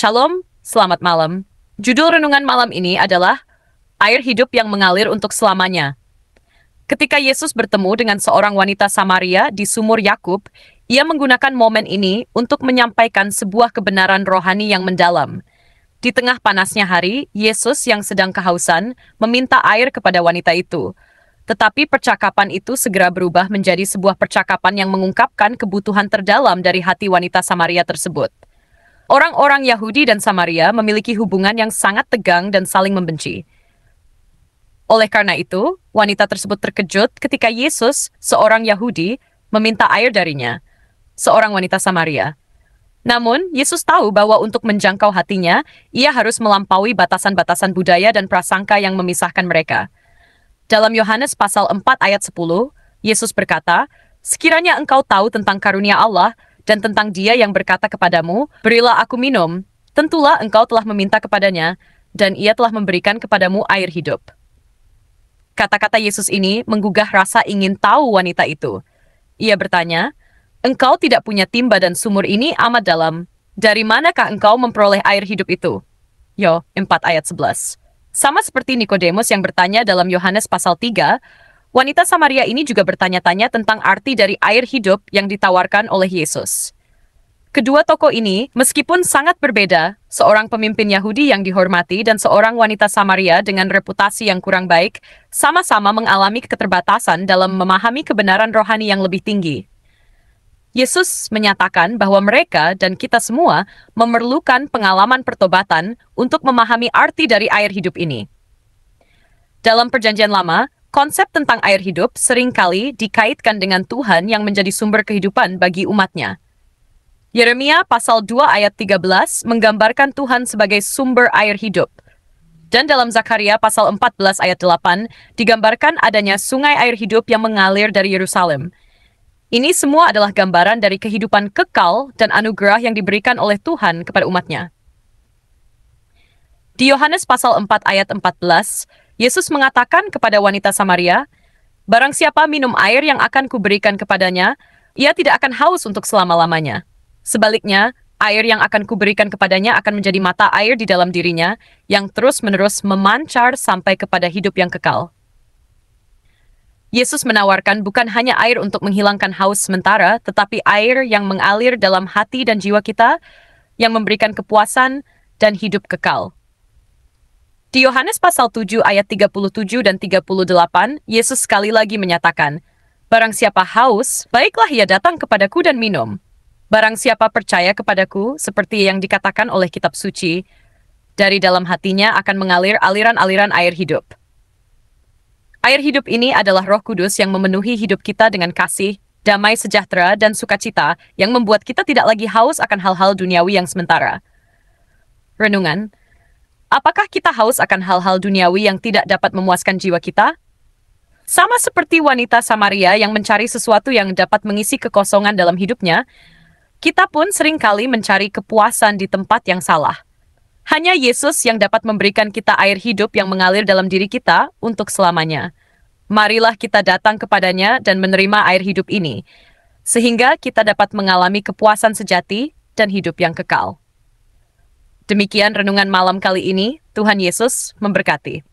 Shalom, selamat malam. Judul renungan malam ini adalah Air Hidup yang Mengalir untuk Selamanya. Ketika Yesus bertemu dengan seorang wanita Samaria di sumur Yakub, ia menggunakan momen ini untuk menyampaikan sebuah kebenaran rohani yang mendalam. Di tengah panasnya hari, Yesus yang sedang kehausan meminta air kepada wanita itu. Tetapi percakapan itu segera berubah menjadi sebuah percakapan yang mengungkapkan kebutuhan terdalam dari hati wanita Samaria tersebut. Orang-orang Yahudi dan Samaria memiliki hubungan yang sangat tegang dan saling membenci. Oleh karena itu, wanita tersebut terkejut ketika Yesus, seorang Yahudi, meminta air darinya, seorang wanita Samaria. Namun, Yesus tahu bahwa untuk menjangkau hatinya, ia harus melampaui batasan-batasan budaya dan prasangka yang memisahkan mereka. Dalam Yohanes pasal 4 ayat 10, Yesus berkata, Sekiranya engkau tahu tentang karunia Allah, dan tentang dia yang berkata kepadamu, Berilah aku minum, tentulah engkau telah meminta kepadanya, dan ia telah memberikan kepadamu air hidup. Kata-kata Yesus ini menggugah rasa ingin tahu wanita itu. Ia bertanya, Engkau tidak punya timba dan sumur ini amat dalam. Dari manakah engkau memperoleh air hidup itu? Yo, 4 ayat 11. Sama seperti Nikodemus yang bertanya dalam Yohanes pasal 3, Wanita Samaria ini juga bertanya-tanya tentang arti dari air hidup yang ditawarkan oleh Yesus. Kedua tokoh ini, meskipun sangat berbeda, seorang pemimpin Yahudi yang dihormati dan seorang wanita Samaria dengan reputasi yang kurang baik, sama-sama mengalami keterbatasan dalam memahami kebenaran rohani yang lebih tinggi. Yesus menyatakan bahwa mereka dan kita semua memerlukan pengalaman pertobatan untuk memahami arti dari air hidup ini. Dalam Perjanjian Lama, konsep tentang air hidup seringkali dikaitkan dengan Tuhan yang menjadi sumber kehidupan bagi umatnya. Yeremia pasal 2 ayat 13 menggambarkan Tuhan sebagai sumber air hidup. Dan dalam Zakaria pasal 14 ayat 8 digambarkan adanya sungai air hidup yang mengalir dari Yerusalem. Ini semua adalah gambaran dari kehidupan kekal dan anugerah yang diberikan oleh Tuhan kepada umatnya. Di Yohanes pasal 4 ayat 14, Yesus mengatakan kepada wanita Samaria, Barang siapa minum air yang akan kuberikan kepadanya, ia tidak akan haus untuk selama-lamanya. Sebaliknya, air yang akan kuberikan kepadanya akan menjadi mata air di dalam dirinya yang terus-menerus memancar sampai kepada hidup yang kekal. Yesus menawarkan bukan hanya air untuk menghilangkan haus sementara, tetapi air yang mengalir dalam hati dan jiwa kita, yang memberikan kepuasan dan hidup kekal. Di Yohanes pasal 7 ayat 37 dan 38, Yesus sekali lagi menyatakan, Barang siapa haus, baiklah ia datang kepadaku dan minum. Barang siapa percaya kepadaku, seperti yang dikatakan oleh kitab suci, dari dalam hatinya akan mengalir aliran-aliran air hidup. Air hidup ini adalah roh kudus yang memenuhi hidup kita dengan kasih, damai sejahtera, dan sukacita yang membuat kita tidak lagi haus akan hal-hal duniawi yang sementara. Renungan, Apakah kita haus akan hal-hal duniawi yang tidak dapat memuaskan jiwa kita? Sama seperti wanita Samaria yang mencari sesuatu yang dapat mengisi kekosongan dalam hidupnya, kita pun seringkali mencari kepuasan di tempat yang salah. Hanya Yesus yang dapat memberikan kita air hidup yang mengalir dalam diri kita untuk selamanya. Marilah kita datang kepadanya dan menerima air hidup ini, sehingga kita dapat mengalami kepuasan sejati dan hidup yang kekal. Demikian renungan malam kali ini. Tuhan Yesus memberkati.